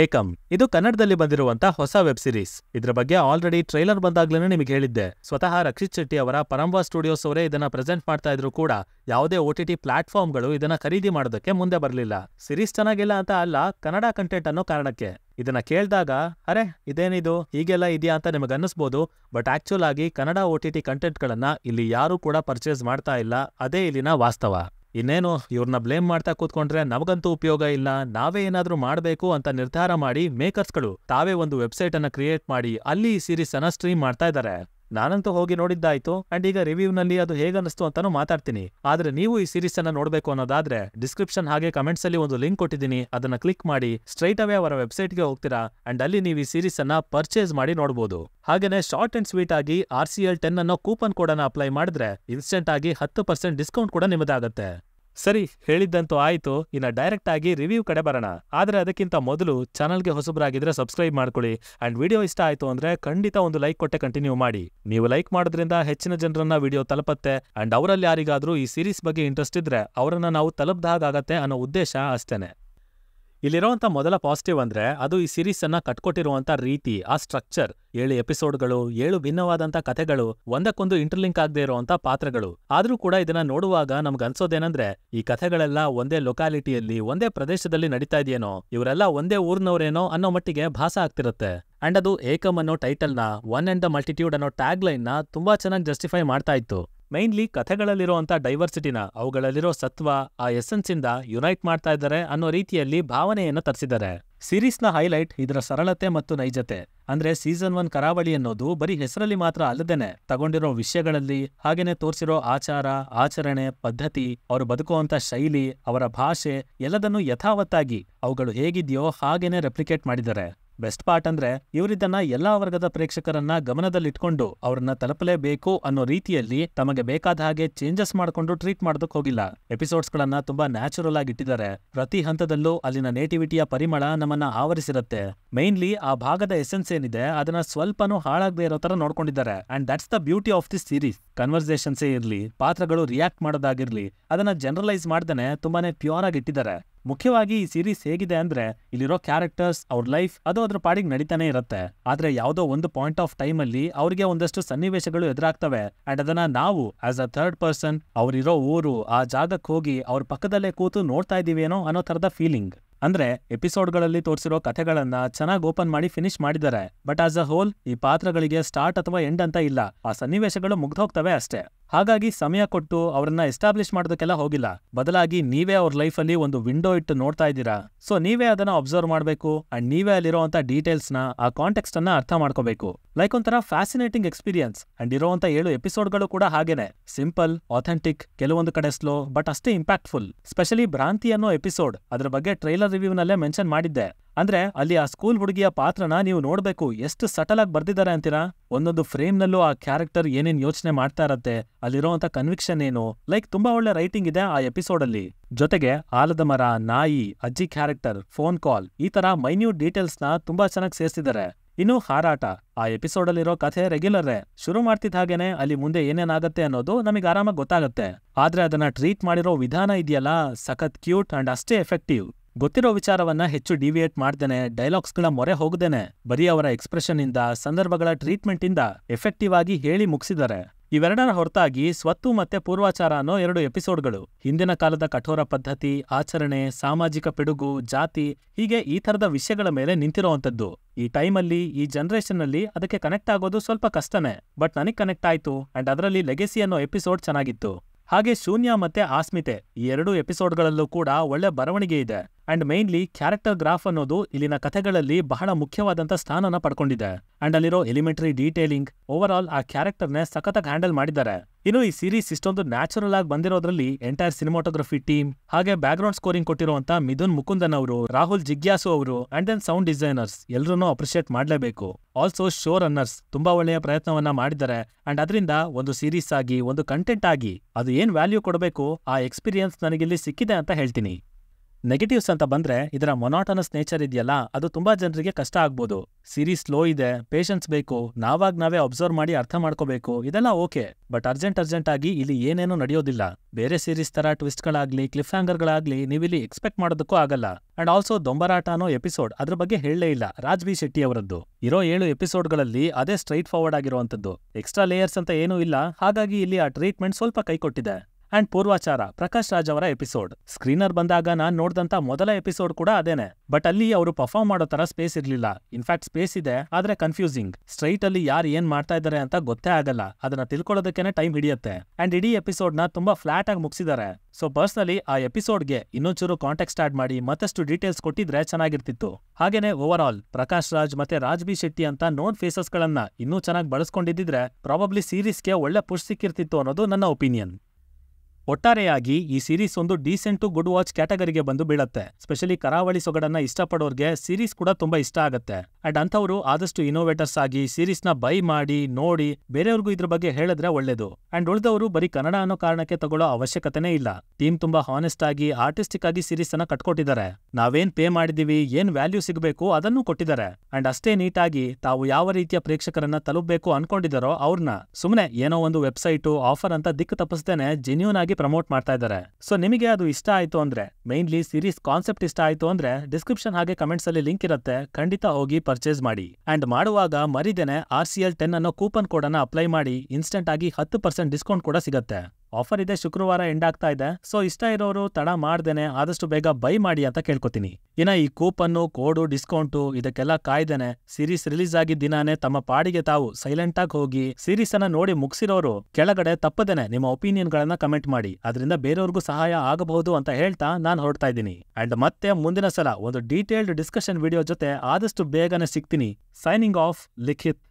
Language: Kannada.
ಏಕಂ ಇದು ಕನ್ನಡದಲ್ಲಿ ಬಂದಿರುವಂತಹ ಹೊಸ ವೆಬ್ ಸೀರೀಸ್ ಇದರ ಬಗ್ಗೆ ಆಲ್ರೆಡಿ ಟ್ರೈಲರ್ ಬಂದಾಗ್ಲೇ ನಿಮಗೆ ಹೇಳಿದ್ದೆ ಸ್ವತಃ ರಕ್ಷಿತ್ ಶೆಟ್ಟಿ ಅವರ ಪರಂಬಾ ಸ್ಟುಡಿಯೋಸ್ ಅವರೇ ಇದನ್ನ ಪ್ರೆಸೆಂಟ್ ಮಾಡ್ತಾ ಇದ್ರು ಕೂಡ ಯಾವುದೇ ಓಟಿಟಿ ಪ್ಲಾಟ್ಫಾರ್ಮ್ಗಳು ಇದನ್ನ ಖರೀದಿ ಮಾಡೋದಕ್ಕೆ ಮುಂದೆ ಬರಲಿಲ್ಲ ಸಿರೀಸ್ ಚೆನ್ನಾಗಿಲ್ಲ ಅಂತ ಅಲ್ಲ ಕನ್ನಡ ಕಂಟೆಂಟ್ ಅನ್ನೋ ಕಾರಣಕ್ಕೆ ಇದನ್ನ ಕೇಳಿದಾಗ ಅರೆ ಇದೇನಿದು ಹೀಗೆಲ್ಲ ಇದೆಯಾ ಅಂತ ನಿಮಗೆ ಅನ್ನಿಸ್ಬೋದು ಬಟ್ ಆಕ್ಚುಲ್ ಆಗಿ ಕನ್ನಡ ಓಟಿಟಿ ಕಂಟೆಂಟ್ಗಳನ್ನ ಇಲ್ಲಿ ಯಾರೂ ಕೂಡ ಪರ್ಚೇಸ್ ಮಾಡ್ತಾ ಇಲ್ಲ ಅದೇ ಇಲ್ಲಿನ ವಾಸ್ತವ ಇನ್ನೇನು ಇವ್ರನ್ನ ಬ್ಲೇಮ್ ಮಾಡ್ತಾ ಕೂತ್ಕೊಂಡ್ರೆ ನಮಗಂತೂ ಉಪಯೋಗ ಇಲ್ಲ ನಾವೇ ಏನಾದ್ರೂ ಮಾಡಬೇಕು ಅಂತ ನಿರ್ಧಾರ ಮಾಡಿ ಮೇಕರ್ಸ್ಗಳು ತಾವೇ ಒಂದು ವೆಬ್ಸೈಟ್ ಅನ್ನ ಕ್ರಿಯೇಟ್ ಮಾಡಿ ಅಲ್ಲಿ ಈ ಸೀರೀಸ್ ಅನ್ನ ಸ್ಟ್ರೀಮ್ ಮಾಡ್ತಾ ಇದ್ದಾರೆ ನಾನಂತೂ ಹೋಗಿ ನೋಡಿದ್ದಾಯ್ತು ಅಂಡ್ ಈಗ ರಿವ್ಯೂನಲ್ಲಿ ಅದು ಅನಿಸ್ತು ಅಂತಾನು ಮಾತಾಡ್ತೀನಿ ಆದ್ರೆ ನೀವು ಈ ಸೀರೀಸ್ ಅನ್ನ ನೋಡಬೇಕು ಅನ್ನೋದಾದ್ರೆ ಡಿಸ್ಕ್ರಿಪ್ಷನ್ ಹಾಗೆ ಕಮೆಂಟ್ಸ್ ಅಲ್ಲಿ ಒಂದು ಲಿಂಕ್ ಕೊಟ್ಟಿದ್ದೀನಿ ಅದನ್ನ ಕ್ಲಿಕ್ ಮಾಡಿ ಸ್ಟ್ರೈಟ್ ಅವೇ ಅವರ ವೆಬ್ಸೈಟ್ಗೆ ಹೋಗ್ತೀರಾ ಅಂಡ್ ಅಲ್ಲಿ ನೀವು ಈ ಸೀರೀಸ್ ಅನ್ನ ಪರ್ಚೇಸ್ ಮಾಡಿ ನೋಡಬಹುದು ಹಾಗೇನೆ ಶಾರ್ಟ್ ಅಂಡ್ ಸ್ವೀಟ್ ಆಗಿ ಆರ್ ಸಿ ಎಲ್ ಟೆನ್ ಅನ್ನೋ ಕೂಪನ್ ಕೋಡನ್ನ ಅಪ್ಲೈ ಮಾಡಿದ್ರೆ ಇನ್ಸ್ಟೆಂಟ್ ಆಗಿ ಹತ್ತು ಪರ್ಸೆಂಟ್ ಡಿಸ್ಕೌಂಟ್ ಕೂಡ ನಿಮ್ಮದಾಗುತ್ತೆ ಸರಿ ಹೇಳಿದ್ದಂತೂ ಆಯಿತು ಇನ್ನು ಡೈರೆಕ್ಟ್ ಆಗಿ ರಿವ್ಯೂ ಕಡೆ ಬರೋಣ ಆದರೆ ಅದಕ್ಕಿಂತ ಮೊದಲು ಚಾನಲ್ಗೆ ಹೊಸಬ್ರಾಗಿದ್ರೆ ಸಬ್ಸ್ಕ್ರೈಬ್ ಮಾಡ್ಕೊಳ್ಳಿ ಅಂಡ್ ವಿಡಿಯೋ ಇಷ್ಟ ಆಯಿತು ಅಂದ್ರೆ ಖಂಡಿತ ಒಂದು ಲೈಕ್ ಕೊಟ್ಟೆ ಕಂಟಿನ್ಯೂ ಮಾಡಿ ನೀವು ಲೈಕ್ ಮಾಡೋದ್ರಿಂದ ಹೆಚ್ಚಿನ ಜನರನ್ನ ವಿಡಿಯೋ ತಲುಪತ್ತೆ ಅಂಡ್ ಅವರಲ್ಲಿ ಯಾರಿಗಾದರೂ ಈ ಸೀರೀಸ್ ಬಗ್ಗೆ ಇಂಟ್ರೆಸ್ಟ್ ಇದ್ರೆ ಅವರನ್ನು ನಾವು ತಲುಪ್ದ ಅನ್ನೋ ಉದ್ದೇಶ ಅಷ್ಟೇ ಇಲ್ಲಿರುವಂಥ ಮೊದಲ ಪಾಸಿಟಿವ್ ಅಂದರೆ ಅದು ಈ ಸಿರೀಸನ್ನು ಕಟ್ಕೊಟ್ಟಿರುವಂಥ ರೀತಿ ಆ ಸ್ಟ್ರಕ್ಚರ್ ಏಳು ಎಪಿಸೋಡ್ಗಳು ಏಳು ಭಿನ್ನವಾದಂಥ ಕಥೆಗಳು ಒಂದಕ್ಕೊಂದು ಇಂಟರ್ಲಿಂಕ್ ಆಗದೆ ಇರುವಂಥ ಪಾತ್ರಗಳು ಆದರೂ ಕೂಡ ಇದನ್ನ ನೋಡುವಾಗ ನಮ್ಗನ್ಸೋದೇನೆಂದ್ರೆ ಈ ಕಥೆಗಳೆಲ್ಲ ಒಂದೇ ಲೊಕಾಲಿಟಿಯಲ್ಲಿ ಒಂದೇ ಪ್ರದೇಶದಲ್ಲಿ ನಡೀತಾ ಇದೆಯೇನೋ ಇವರೆಲ್ಲ ಒಂದೇ ಊರಿನವರೇನೋ ಅನ್ನೋ ಮಟ್ಟಿಗೆ ಭಾಸ ಆಗ್ತಿರುತ್ತೆ ಅಂಡ್ ಅದು ಏಕಮ್ ಅನ್ನೋ ಟೈಟಲ್ನ ಒನ್ ಅಂಡ್ ದ ಮಲ್ಟಿಟ್ಯೂಡ್ ಅನ್ನೋ ಟ್ಯಾಗ್ ತುಂಬಾ ಚೆನ್ನಾಗಿ ಜಸ್ಟಿಫೈ ಮಾಡ್ತಾ ಇತ್ತು ಮೈನ್ಲಿ ಕಥೆಗಳಲ್ಲಿರುವಂಥ ಡೈವರ್ಸಿಟಿನ ಅವುಗಳಲ್ಲಿರೋ ಸತ್ವ ಆ ಎಸೆನ್ಸಿಂದ ಯುನೈಟ್ ಮಾಡ್ತಾ ಇದ್ದಾರೆ ಅನ್ನೋ ರೀತಿಯಲ್ಲಿ ಭಾವನೆಯನ್ನು ತರಿಸಿದ್ದಾರೆ ಸಿರೀಸ್ನ ಹೈಲೈಟ್ ಇದರ ಸರಳತೆ ಮತ್ತು ನೈಜತೆ ಅಂದ್ರೆ ಸೀಸನ್ ಒನ್ ಕರಾವಳಿ ಅನ್ನೋದು ಬರೀ ಹೆಸರಲ್ಲಿ ಮಾತ್ರ ಅಲ್ಲದೇನೆ ತಗೊಂಡಿರೋ ವಿಷಯಗಳಲ್ಲಿ ಹಾಗೇನೆ ತೋರಿಸಿರೋ ಆಚಾರ ಆಚರಣೆ ಪದ್ಧತಿ ಅವರು ಬದುಕುವಂತ ಶೈಲಿ ಅವರ ಭಾಷೆ ಎಲ್ಲದನ್ನೂ ಯಥಾವತ್ತಾಗಿ ಅವುಗಳು ಹೇಗಿದೆಯೋ ಹಾಗೇನೆ ರೆಪ್ಲಿಕೇಟ್ ಮಾಡಿದ್ದಾರೆ ಬೆಸ್ಟ್ ಪಾರ್ಟ್ ಅಂದ್ರೆ ಇವರಿದ್ದನ್ನ ಎಲ್ಲಾ ವರ್ಗದ ಪ್ರೇಕ್ಷಕರನ್ನ ಗಮನದಲ್ಲಿಟ್ಕೊಂಡು ಅವ್ರನ್ನ ತಲುಪಲೇಬೇಕು ಅನ್ನೋ ರೀತಿಯಲ್ಲಿ ತಮಗೆ ಬೇಕಾದ ಹಾಗೆ ಚೇಂಜಸ್ ಮಾಡ್ಕೊಂಡು ಟ್ರೀಟ್ ಮಾಡೋದಕ್ಕೆ ಹೋಗಿಲ್ಲ ಎಪಿಸೋಡ್ಸ್ ಗಳನ್ನ ತುಂಬಾ ನ್ಯಾಚುರಲ್ ಆಗಿ ಇಟ್ಟಿದ್ದಾರೆ ಪ್ರತಿ ಹಂತದಲ್ಲೂ ಅಲ್ಲಿನ ನೇಟಿವಿಟಿಯ ಪರಿಮಳ ನಮ್ಮನ್ನ ಆವರಿಸಿರುತ್ತೆ ಮೈನ್ಲಿ ಆ ಭಾಗದ ಎಸೆನ್ಸ್ ಏನಿದೆ ಅದನ್ನ ಸ್ವಲ್ಪನೂ ಹಾಳಾಗ್ದೇ ಇರೋ ತರ ನೋಡ್ಕೊಂಡಿದ್ದಾರೆ and that's the beauty of this series ಕನ್ವರ್ಸೇಷನ್ಸೇ ಇರ್ಲಿ ಪಾತ್ರಗಳು ರಿಯಾಕ್ಟ್ ಮಾಡೋದಾಗಿರ್ಲಿ ಅದನ್ನ ಜನರಲೈಸ್ ಮಾಡ್ದೇನೆ ತುಂಬಾನೇ ಪ್ಯೂರ್ ಆಗಿ ಇಟ್ಟಿದ್ದಾರೆ ಮುಖ್ಯವಾಗಿ ಈ ಸೀರೀಸ್ ಹೇಗಿದೆ ಅಂದ್ರೆ ಇಲ್ಲಿರೋ ಕ್ಯಾರೆಕ್ಟರ್ಸ್ ಅವ್ರ ಲೈಫ್ ಅದು ಅದ್ರ ಪಾಡಿಗೆ ನಡೀತಾನೆ ಇರುತ್ತೆ ಆದ್ರೆ ಯಾವುದೋ ಒಂದು ಪಾಯಿಂಟ್ ಆಫ್ ಟೈಮ್ ಅಲ್ಲಿ ಅವರಿಗೆ ಒಂದಷ್ಟು ಸನ್ನಿವೇಶಗಳು ಎದುರಾಗ್ತವೆ ಅಂಡ್ ಅದನ್ನ ನಾವು ಆಸ್ ಅ ಥರ್ಡ್ ಪರ್ಸನ್ ಅವ್ರಿರೋ ಊರು ಆ ಜಾಗಕ್ಕೆ ಹೋಗಿ ಅವ್ರ ಪಕ್ಕದಲ್ಲೇ ಕೂತು ನೋಡ್ತಾ ಇದೀವೇನೋ ಅನ್ನೋ ತರದ ಫೀಲಿಂಗ್ ಅಂದ್ರೆ ಎಪಿಸೋಡ್ಗಳಲ್ಲಿ ತೋರಿಸಿರೋ ಕಥೆಗಳನ್ನ ಚೆನ್ನಾಗಿ ಓಪನ್ ಮಾಡಿ ಫಿನಿಶ್ ಮಾಡಿದ್ದಾರೆ ಬಟ್ ಆಸ್ ಅ ಹೋಲ್ ಈ ಪಾತ್ರಗಳಿಗೆ ಸ್ಟಾರ್ಟ್ ಅಥವಾ ಎಂಡ್ ಅಂತ ಇಲ್ಲ ಆ ಸನ್ನಿವೇಶಗಳು ಮುಗ್ದೋಗ್ತವೆ ಅಷ್ಟೇ ಹಾಗಾಗಿ ಸಮಯ ಕೊಟ್ಟು ಅವರನ್ನ ಎಸ್ಟಾಬ್ಲಿಷ್ ಮಾಡೋದಕ್ಕೆಲ್ಲ ಹೋಗಿಲ್ಲ ಬದಲಾಗಿ ನೀವೇ ಅವ್ರ ಲೈಫಲ್ಲಿ ಒಂದು ವಿಂಡೋ ಇಟ್ಟು ನೋಡ್ತಾ ಇದ್ದೀರಾ ಸೊ ನೀವೇ ಅದನ್ನ ಅಬ್ಸರ್ವ್ ಮಾಡಬೇಕು ಅಂಡ್ ನೀವೇ ಅಲ್ಲಿರುವಂತ ಡೀಟೇಲ್ಸ್ ನ ಆ ಕಾಂಟೆಕ್ಸ್ಟ್ ಅನ್ನ ಅರ್ಥ ಮಾಡ್ಕೋಬೇಕು ಲೈಕ್ ಒಂಥರ ಫ್ಯಾಸಿನೇಟಿಂಗ್ ಎಕ್ಸ್ಪೀರಿಯನ್ಸ್ ಅಂಡ್ ಇರುವಂತ ಏಳು ಎಪಿಸೋಡ್ಗಳು ಕೂಡ ಹಾಗೇನೆ ಸಿಂಪಲ್ ಅಥೆಂಟಿಕ್ ಕೆಲವೊಂದು ಕಡೆ ಸ್ಲೋ ಬಟ್ ಅಷ್ಟೇ ಇಂಪ್ಯಾಕ್ಟ್ಫುಲ್ ಸ್ಪೆಷಲಿ ಭ್ರಾಂತಿ ಅನ್ನೋ ಎಪಿಸೋಡ್ ಅದರ ಬಗ್ಗೆ ಟ್ರೈಲರ್ ರಿವ್ಯೂ ಮೆನ್ಷನ್ ಮಾಡಿದ್ದೆ ಅಂದ್ರೆ ಅಲ್ಲಿ ಆ ಸ್ಕೂಲ್ ಹುಡುಗಿಯ ಪಾತ್ರನ ನೀವು ನೋಡ್ಬೇಕು ಎಷ್ಟು ಸಟಲ್ ಆಗಿ ಬರ್ದಿದ್ದಾರೆ ಅಂತೀರಾ ಒಂದೊಂದು ಫ್ರೇಮ್ನಲ್ಲೂ ಆ ಕ್ಯಾರೆಕ್ಟರ್ ಏನೇನ್ ಯೋಚನೆ ಮಾಡ್ತಾ ಇರತ್ತೆ ಅಲ್ಲಿರುವಂತ ಕನ್ವಿಕ್ಷನ್ ಏನು ಲೈಕ್ ತುಂಬಾ ಒಳ್ಳೆ ರೈಟಿಂಗ್ ಇದೆ ಆ ಎಪಿಸೋಡ್ ಅಲ್ಲಿ ಜೊತೆಗೆ ಆಲದ ಮರ ನಾಯಿ ಅಜ್ಜಿ ಕ್ಯಾರೆಕ್ಟರ್ ಫೋನ್ ಕಾಲ್ ಈ ತರ ಮೈನ್ಯೂಟ್ ಡೀಟೇಲ್ಸ್ ನ ತುಂಬಾ ಚೆನ್ನಾಗಿ ಸೇರಿಸಿದ್ದಾರೆ ಇನ್ನು ಹಾರಾಟ ಆ ಎಪಿಸೋಡ್ ಅಲ್ಲಿರೋ ಕಥೆ ರೆಗ್ಯುಲರೇ ಶುರು ಮಾಡ್ತಿದ್ದ ಹಾಗೇನೆ ಅಲ್ಲಿ ಮುಂದೆ ಏನೇನಾಗತ್ತೆ ಅನ್ನೋದು ನಮಗೆ ಆರಾಮಾಗಿ ಗೊತ್ತಾಗತ್ತೆ ಆದ್ರೆ ಅದನ್ನ ಟ್ರೀಟ್ ಮಾಡಿರೋ ವಿಧಾನ ಇದೆಯಲ್ಲ ಸಖತ್ ಕ್ಯೂಟ್ ಅಂಡ್ ಅಷ್ಟೇ ಎಫೆಕ್ಟಿವ್ ಗೊತ್ತಿರೋ ವಿಚಾರವನ್ನ ಹೆಚ್ಚು ಡಿವಿಯೇಟ್ ಮಾಡ್ದೇನೆ ಡೈಲಾಗ್ಸ್ಗಳ ಮೊರೆ ಹೋಗದೇನೆ ಬರೀ ಅವರ ಎಕ್ಸ್ಪ್ರೆಷನ್ನಿಂದ ಇಂದ ಸಂದರ್ಭಗಳ ಟ್ರೀಟ್ಮೆಂಟ್ ಇಂದ ಎಫೆಕ್ಟಿವ್ ಆಗಿ ಹೇಳಿ ಮುಗಿಸಿದ್ದಾರೆ ಇವೆರಡರ ಹೊರತಾಗಿ ಸ್ವತ್ತು ಮತ್ತೆ ಪೂರ್ವಾಚಾರ ಅನ್ನೋ ಎರಡು ಎಪಿಸೋಡ್ಗಳು ಹಿಂದಿನ ಕಾಲದ ಕಠೋರ ಪದ್ಧತಿ ಆಚರಣೆ ಸಾಮಾಜಿಕ ಪಿಡುಗು ಜಾತಿ ಹೀಗೆ ಈ ಥರದ ವಿಷಯಗಳ ಮೇಲೆ ನಿಂತಿರೋವಂಥದ್ದು ಈ ಟೈಮಲ್ಲಿ ಈ ಜನ್ರೇಷನ್ನಲ್ಲಿ ಅದಕ್ಕೆ ಕನೆಕ್ಟ್ ಆಗೋದು ಸ್ವಲ್ಪ ಕಷ್ಟನೇ ಬಟ್ ನನಗೆ ಕನೆಕ್ಟ್ ಆಯ್ತು ಅಂಡ್ ಅದರಲ್ಲಿ ಲೆಗೆಸಿ ಅನ್ನೋ ಎಪಿಸೋಡ್ ಚೆನ್ನಾಗಿತ್ತು ಹಾಗೆ ಶೂನ್ಯ ಮತ್ತೆ ಆಸ್ಮಿತೆ ಈ ಎರಡೂ ಎಪಿಸೋಡ್ಗಳಲ್ಲೂ ಕೂಡ ಒಳ್ಳೆ ಬರವಣಿಗೆ ಇದೆ ಅಂಡ್ ಮೈನ್ಲಿ ಕ್ಯಾರೆಕ್ಟರ್ ಗ್ರಾಫ್ ಅನ್ನೋದು ಇಲ್ಲಿನ ಕಥೆಗಳಲ್ಲಿ ಬಹಳ ಮುಖ್ಯವಾದಂಥ ಸ್ಥಾನನ ಪಡ್ಕೊಂಡಿದೆ ಅಂಡ್ ಅಲ್ಲಿರೋ ಎಲಿಮೆಂಟರಿ ಡೀಟೇಲಿಂಗ್ ಓವರ್ ಆಲ್ ಆ ಕ್ಯಾರೆಕ್ಟರ್ನೆ ಸಖತ್ತಾಗಿ ಹ್ಯಾಂಡಲ್ ಮಾಡಿದ್ದಾರೆ ಇನ್ನು ಈ ಸೀರೀಸ್ ಇಷ್ಟೊಂದು ನ್ಯಾಚುರಲ್ ಆಗಿ ಬಂದಿರೋದ್ರಲ್ಲಿ ಎಂಟೈರ್ ಸಿನಿಮಾಟೋಗ್ರಫಿ ಟೀಮ್ ಹಾಗೆ ಬ್ಯಾಕ್ ಸ್ಕೋರಿಂಗ್ ಕೊಟ್ಟಿರುವಂತ ಮಿಥುನ್ ಮುಕುಂದನ್ ಅವರು ರಾಹುಲ್ ಜಿಗ್ಯಾಸು ಅವರು ಅಂಡ್ ದೆನ್ ಸೌಂಡ್ ಡಿಸೈನರ್ಸ್ ಎಲ್ಲರನ್ನೂ ಅಪ್ರಿಷಿಯೇಟ್ ಮಾಡಲೇಬೇಕು ಆಲ್ಸೋ ಶೋ ರನ್ನರ್ಸ್ ತುಂಬಾ ಒಳ್ಳೆಯ ಪ್ರಯತ್ನವನ್ನ ಮಾಡಿದ್ದಾರೆ ಅಂಡ್ ಅದರಿಂದ ಒಂದು ಸೀರೀಸ್ ಆಗಿ ಒಂದು ಕಂಟೆಂಟ್ ಆಗಿ ಅದು ಏನ್ ವ್ಯಾಲ್ಯೂ ಕೊಡಬೇಕು ಆ ಎಕ್ಸ್ಪೀರಿಯನ್ಸ್ ನನಗಿಲ್ಲಿ ಸಿಕ್ಕಿದೆ ಅಂತ ಹೇಳ್ತೀನಿ ನೆಗೆಟಿವ್ಸ್ ಅಂತ ಬಂದ್ರೆ ಇದರ ಮೊನಾಟನಸ್ ನೇಚರ್ ಇದೆಯಲ್ಲ ಅದು ತುಂಬಾ ಜನರಿಗೆ ಕಷ್ಟ ಆಗ್ಬೋದು ಸೀರೀಸ್ ಸ್ಲೋ ಇದೆ ಪೇಷನ್ಸ್ ಬೇಕು ನಾವಾಗ ನಾವೇ ಅಬ್ಸರ್ವ್ ಮಾಡಿ ಅರ್ಥ ಮಾಡ್ಕೋಬೇಕು ಇದೆಲ್ಲ ಓಕೆ ಬಟ್ ಅರ್ಜೆಂಟ್ ಅರ್ಜೆಂಟ್ ಆಗಿ ಇಲ್ಲಿ ಏನೇನೂ ನಡೆಯೋದಿಲ್ಲ ಬೇರೆ ಸೀರೀಸ್ ತರ ಟ್ವಿಸ್ಟ್ಗಳಾಗ್ಲಿ ಕ್ಲಿಫ್ ಹ್ಯಾಂಗರ್ಗಳಾಗ್ಲಿ ನೀವಿಲ್ಲಿ ಎಕ್ಸ್ಪೆಕ್ಟ್ ಮಾಡೋದಕ್ಕೂ ಆಗಲ್ಲ ಅಂಡ್ ಆಲ್ಸೋ ದೊಂಬರಾಟ ಅನ್ನೋ ಎಪಿಸೋಡ್ ಅದ್ರ ಬಗ್ಗೆ ಹೇಳಲೇ ಇಲ್ಲ ರಾಜ್ ಶೆಟ್ಟಿ ಅವರದ್ದು ಇರೋ ಏಳು ಎಪಿಸೋಡ್ಗಳಲ್ಲಿ ಅದೇ ಸ್ಟ್ರೈಟ್ ಫಾರ್ವರ್ಡ್ ಆಗಿರುವಂಥದ್ದು ಎಕ್ಸ್ಟ್ರಾ ಲೇಯರ್ಸ್ ಅಂತ ಏನೂ ಇಲ್ಲ ಹಾಗಾಗಿ ಇಲ್ಲಿ ಆ ಟ್ರೀಟ್ಮೆಂಟ್ ಸ್ವಲ್ಪ ಕೈಕೊಟ್ಟಿದೆ ಅಂಡ್ ಪೂರ್ವಾಚಾರ ಪ್ರಕಾಶ್ ರಾಜ್ ಅವರ ಎಪಿಸೋಡ್ ಸ್ಕ್ರೀನರ್ ಬಂದಾಗ ನಾನ್ ನೋಡಿದಂತ ಮೊದಲ ಎಪಿಸೋಡ್ ಕೂಡ ಅದೇನೆ ಬಟ್ ಅಲ್ಲಿ ಅವರು ಪರ್ಫಾರ್ಮ್ ಮಾಡೋ ತರ ಸ್ಪೇಸ್ ಇರ್ಲಿಲ್ಲ ಇನ್ಫ್ಯಾಕ್ಟ್ ಸ್ಪೇಸ್ ಇದೆ ಆದ್ರೆ ಕನ್ಫ್ಯೂಸಿಂಗ್ ಸ್ಟ್ರೈಟ್ ಅಲ್ಲಿ ಯಾರು ಏನ್ ಮಾಡ್ತಾ ಇದ್ದಾರೆ ಅಂತ ಗೊತ್ತೇ ಆಗಲ್ಲ ಅದನ್ನ ತಿಳ್ಕೊಳ್ಳೋದಕ್ಕೆ ಟೈಮ್ ಹಿಡಿಯುತ್ತೆ ಅಂಡ್ ಇಡೀ ಎಪಿಸೋಡ್ ನ ತುಂಬಾ ಫ್ಲಾಟ್ ಆಗಿ ಮುಗಿಸಿದ್ದಾರೆ ಸೊ ಪರ್ಸ್ನಲಿ ಆ ಎಪಿಸೋಡ್ಗೆ ಇನ್ನೊಂಚೂರು ಕಾಂಟೆಕ್ಸ್ಟ್ ಸ್ಟಾರ್ಟ್ ಮಾಡಿ ಮತ್ತಷ್ಟು ಡೀಟೇಲ್ಸ್ ಕೊಟ್ಟಿದ್ರೆ ಚೆನ್ನಾಗಿರ್ತಿತ್ತು ಹಾಗೇನೆ ಓವರ್ ಆಲ್ ಪ್ರಕಾಶ್ ರಾಜ್ ಮತ್ತೆ ರಾಜ್ ಬಿ ಶೆಟ್ಟಿ ಅಂತ ನೋನ್ ಫೇಸಸ್ ಇನ್ನೂ ಚೆನ್ನಾಗಿ ಬಳಸ್ಕೊಂಡಿದ್ದಿದ್ರೆ ಪ್ರಾಬಬ್ಲಿ ಸೀರೀಸ್ಗೆ ಒಳ್ಳೆ ಪುಷ್ ಸಿಕ್ಕಿರ್ತಿತ್ತು ಅನ್ನೋದು ನನ್ನ ಒಪಿನಿಯನ್ ಒಟ್ಟಾರೆಯಾಗಿ ಈ ಸೀರೀಸ್ ಒಂದು ಡೀಸೆಂಟ್ ಗುಡ್ ವಾಚ್ ಕ್ಯಾಟಗರಿಗೆ ಬಂದು ಬೀಳತ್ತೆ ಸ್ಪೆಷಲಿ ಕರಾವಳಿ ಸೊಗಡನ್ನ ಇಷ್ಟಪಡೋರ್ಗೆ ಸೀರೀಸ್ ಕೂಡ ತುಂಬಾ ಇಷ್ಟ ಆಗತ್ತೆ ಅಂಡ್ ಅಂಥವರು ಆದಷ್ಟು ಇನೋವೇಟರ್ಸ್ ಆಗಿ ಸೀರೀಸ್ನ ಬೈ ಮಾಡಿ ನೋಡಿ ಬೇರೆಯವ್ರಿಗೂ ಇದ್ರ ಬಗ್ಗೆ ಹೇಳಿದ್ರೆ ಒಳ್ಳೇದು ಅಂಡ್ ಉಳಿದವರು ಬರೀ ಕನ್ನಡ ಅನ್ನೋ ಕಾರಣಕ್ಕೆ ತಗೊಳ್ಳೋ ಅವಶ್ಯಕತೆನೇ ಇಲ್ಲ ಟೀಮ್ ತುಂಬಾ ಹಾನೆಸ್ಟ್ ಆಗಿ ಆರ್ಟಿಸ್ಟಿಕ್ ಆಗಿ ಸೀರೀಸ್ ಅನ್ನ ಕಟ್ಕೊಟ್ಟಿದ್ದಾರೆ ನಾವೇನ್ ಪೇ ಮಾಡಿದೀವಿ ಏನ್ ವ್ಯಾಲ್ಯೂ ಸಿಗಬೇಕು ಅದನ್ನು ಕೊಟ್ಟಿದ್ದಾರೆ ಅಂಡ್ ಅಷ್ಟೇ ನೀಟಾಗಿ ತಾವು ಯಾವ ರೀತಿಯ ಪ್ರೇಕ್ಷಕರನ್ನ ತಲುಪಬೇಕು ಅನ್ಕೊಂಡಿದ್ದಾರೋ ಅವ್ರನ್ನ ಸುಮ್ಮನೆ ಏನೋ ಒಂದು ವೆಬ್ಸೈಟ್ ಆಫರ್ ಅಂತ ದಿಕ್ಕು ತಪ್ಪಿಸ್ದೇನೆ ಜೆನ್ಯೂನ್ ಆಗಿ ಪ್ರಮೋಟ್ ಮಾಡ್ತಾ ಇದ್ದಾರೆ ಸೊ ನಿಮಗೆ ಅದು ಇಷ್ಟ ಆಯ್ತು ಅಂದ್ರೆ ಮೈನ್ಲಿ ಸೀರೀಸ್ ಕಾನ್ಸೆಪ್ಟ್ ಇಷ್ಟ ಆಯ್ತು ಅಂದ್ರೆ ಡಿಸ್ಕ್ರಿಪ್ಷನ್ ಹಾಗೆ ಕಮೆಂಟ್ಸ್ ಅಲ್ಲಿ ಲಿಂಕ್ ಇರುತ್ತೆ ಖಂಡಿತ ಹೋಗಿ ಪರ್ಚೇಸ್ ಮಾಡಿ ಅಂಡ್ ಮಾಡುವಾಗ ಮರಿದೇನೆ ಆರ್ ಸಿ ಎಲ್ ಟೆನ್ ಅನ್ನೋ ಕೂಪನ್ ಕೋಡ್ ಅನ್ನ ಅಪ್ಲೈ ಮಾಡಿ ಇನ್ಸ್ಟೆಂಟ್ ಆಗಿ ಹತ್ತು ಪರ್ಸೆಂಟ್ ಡಿಸ್ಕೌಂಟ್ ಕೂಡ ಸಿಗುತ್ತೆ ಆಫರ್ ಇದೆ ಶುಕ್ರವಾರ ಎಂಡ್ ಆಗ್ತಾ ಇದೆ ಸೊ ಇಷ್ಟ ಇರೋರು ತಡ ಮಾಡ್ದೇನೆ ಆದಷ್ಟು ಬೇಗ ಬೈ ಮಾಡಿ ಅಂತ ಕೇಳ್ಕೊತೀನಿ ಇನ್ನ ಈ ಕೂಪನ್ನು ಕೋಡು ಡಿಸ್ಕೌಂಟು ಇದಕ್ಕೆಲ್ಲ ಕಾಯ್ದೇನೆ ಸೀರೀಸ್ ರಿಲೀಸ್ ಆಗಿದ್ದ ದಿನಾನೇ ತಮ್ಮ ಪಾಡಿಗೆ ತಾವು ಸೈಲೆಂಟ್ ಆಗಿ ಹೋಗಿ ಸೀರೀಸ್ ಅನ್ನ ನೋಡಿ ಮುಗಿಸಿರೋರು ಕೆಳಗಡೆ ತಪ್ಪದೇನೆ ನಿಮ್ಮ ಒಪಿನಿಯನ್ ಗಳನ್ನ ಕಮೆಂಟ್ ಮಾಡಿ ಅದರಿಂದ ಬೇರೆಯವ್ರಿಗೂ ಸಹಾಯ ಆಗಬಹುದು ಅಂತ ಹೇಳ್ತಾ ನಾನು ಹೊರಡ್ತಾ ಇದ್ದೀನಿ ಅಂಡ್ ಮತ್ತೆ ಮುಂದಿನ ಸಲ ಒಂದು ಡೀಟೇಲ್ಡ್ ಡಿಸ್ಕಷನ್ ವಿಡಿಯೋ ಜೊತೆ ಆದಷ್ಟು ಬೇಗನೆ ಸಿಗ್ತೀನಿ ಸೈನಿಂಗ್ ಆಫ್ ಲಿಖಿತ್